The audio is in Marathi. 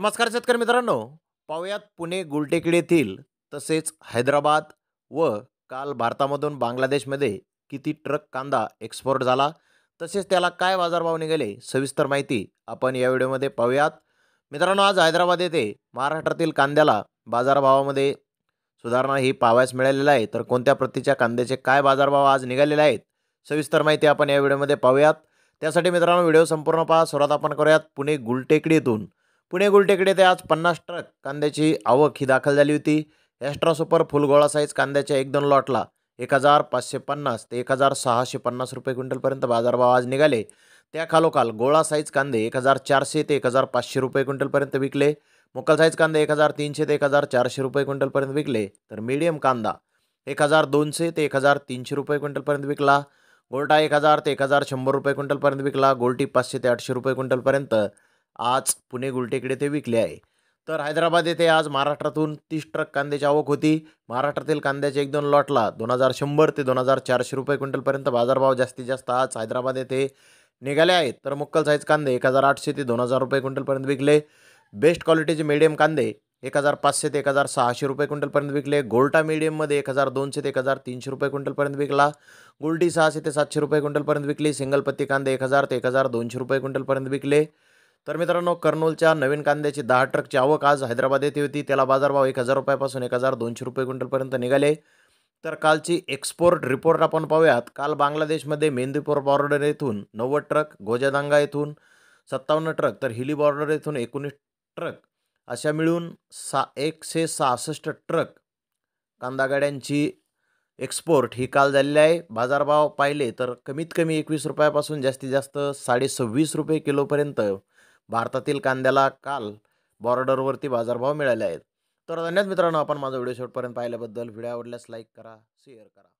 नमस्कार शेतकरी मित्रांनो पाहूयात पुणे गुलटेकडी येथील तसेच हैदराबाद व काल भारतामधून बांगलादेशमध्ये किती ट्रक कांदा एक्सपोर्ट झाला तसेच त्याला काय बाजारभाव निघाले सविस्तर माहिती आपण या व्हिडिओमध्ये पाहूयात मित्रांनो आज हैदराबाद येथे महाराष्ट्रातील कांद्याला बाजारभावामध्ये सुधारणा ही पाहावयास मिळालेला आहे तर कोणत्या प्रतीच्या कांद्याचे काय बाजारभाव आज निघालेले आहेत सविस्तर माहिती आपण या व्हिडिओमध्ये पाहूयात त्यासाठी मित्रांनो व्हिडिओ संपूर्ण पहा सुरुवात आपण करूयात पुणे गुलटेकडीतून पुणे गुलटेकडे ते आज पन्नास ट्रक कांद्याची आवक ही दाखल झाली होती एस्ट्रा सुपर फुलगोळा साईज कांद्याच्या एक दोन लॉटला एक हजार पाचशे पन्नास ते एक हजार सहाशे पन्नास रुपये क्विंटलपर्यंत बाजारभाव आज निघाले त्या खालोखाल गोळा साईज कांदे एक हजार चारशे ते एक हजार पाचशे रुपये क्विंटलपर्यंत विकले मुकल साईज कांदे एक हजार तीनशे ते एक हजार चारशे रुपये क्विंटलपर्यंत विकले तर मीडियम कांदा एक हजार दोनशे ते एक हजार तीनशे रुपये क्विंटलपर्यंत विकला गोल्टा एक हजार ते एक हजार शंभर रुपये क्विंटलपर्यंत विकला गोल्टी पाचशे ते आठशे रुपये क्विंटलपर्यंत आज पुणे गुलटेकडे ते विकले आहे तर हैदराबाद येथे आज महाराष्ट्रातून तीस ट्रक कांद्याची आवक होती महाराष्ट्रातील कांद्याचे एक दोन लॉटला दोन हजार शंभर ते दोन हजार चारशे रुपये क्विंटलपर्यंत बाजारभाव जास्तीत जास्त आज हैदराबाद येथे निघाले आहेत तर मुक्कल साईज कांदे एक हजार आठशे ते दोन हजार रुपये क्विंटलपर्यंत विकले बेस्ट क्वालिटीचे मीडियम कांदे एक हजार पाचशे ते एक हजार सहाशे रुपये क्विंटलपर्यंत विकले गोल्टा मीडियममध्ये एक हजार दोनशे ते एक हजार तीनशे रुपये क्विंटलपर्यंत विकला गोल्टी सहाशे ते सातशे रुपये क्विंटलपर्यंत विकली सिंगल पत्ती कांदे एक हजार ते एक हजार दोनशे रुपये क्विंटलपर्यंत विकले तर मित्रांनो कर्नूलच्या नवीन कांद्याची दहा ट्रकची आवक आज हैदराबाद येथे होती त्याला बाजारभाव एक हजार रुपयापासून एक हजार दोनशे रुपये क्विंटलपर्यंत निघाले तर कालची एक्सपोर्ट रिपोर्ट आपण पाहूयात काल बांगलादेशमध्ये मेंदीपूर बॉर्डर येथून नव्वद ट्रक गोजादांगा येथून सत्तावन्न ट्रक तर हिली बॉर्डर येथून एकोणीस ट्रक अशा मिळून सा एकशे सहासष्ट ट्रक कांदा गाड्यांची एक्सपोर्ट ही काल झालेली आहे बाजारभाव पाहिले तर कमीत कमी एकवीस रुपयापासून जास्तीत जास्त साडेसव्वीस रुपये किलोपर्यंत भारतातील कांद्याला काल बॉर्डरवरती बाजारभाव मिळाले आहेत तर धन्यवाद मित्रांनो आपण माझा व्हिडिओ शेवटपर्यंत पाहिल्याबद्दल व्हिडिओ आवडल्यास लाईक करा शेअर करा